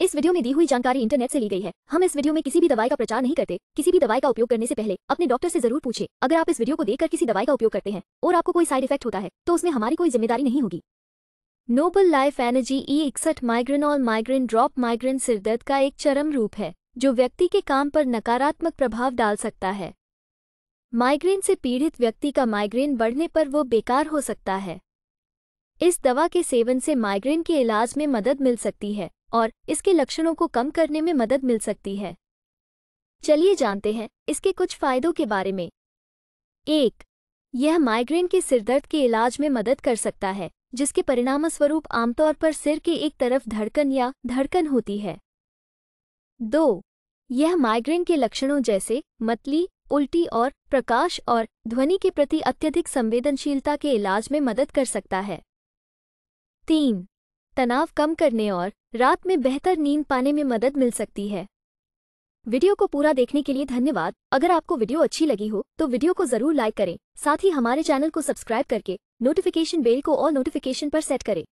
इस वीडियो में दी हुई जानकारी इंटरनेट से ली गई है हम इस वीडियो में किसी भी दवाई का प्रचार नहीं करते किसी भी दवाई का उपयोग करने से पहले अपने डॉक्टर से जरूर पूछे अगर आप इस वीडियो को देखकर किसी दवाई का उपयोग करते हैं और आपको कोई साइड इफेक्ट होता है तो उसमें हमारी कोई जिम्मेदारी नहीं होगी नोबल लाइफ एनर्जी ई इकसठ माइग्रेन और माइग्रेन ड्रॉप माइग्रेन सिरदर्द का एक चरम रूप है जो व्यक्ति के काम पर नकारात्मक प्रभाव डाल सकता है माइग्रेन से पीड़ित व्यक्ति का माइग्रेन बढ़ने पर वो बेकार हो सकता है इस दवा के सेवन से माइग्रेन के इलाज में मदद मिल सकती है और इसके लक्षणों को कम करने में मदद मिल सकती है चलिए जानते हैं इसके कुछ फायदों के बारे में एक यह माइग्रेन के सिरदर्द के इलाज में मदद कर सकता है जिसके परिणामस्वरूप आमतौर पर सिर के एक तरफ धड़कन या धड़कन होती है दो यह माइग्रेन के लक्षणों जैसे मतली उल्टी और प्रकाश और ध्वनि के प्रति अत्यधिक संवेदनशीलता के इलाज में मदद कर सकता है तीन तनाव कम करने और रात में बेहतर नींद पाने में मदद मिल सकती है वीडियो को पूरा देखने के लिए धन्यवाद अगर आपको वीडियो अच्छी लगी हो तो वीडियो को जरूर लाइक करें साथ ही हमारे चैनल को सब्सक्राइब करके नोटिफिकेशन बेल को और नोटिफिकेशन पर सेट करें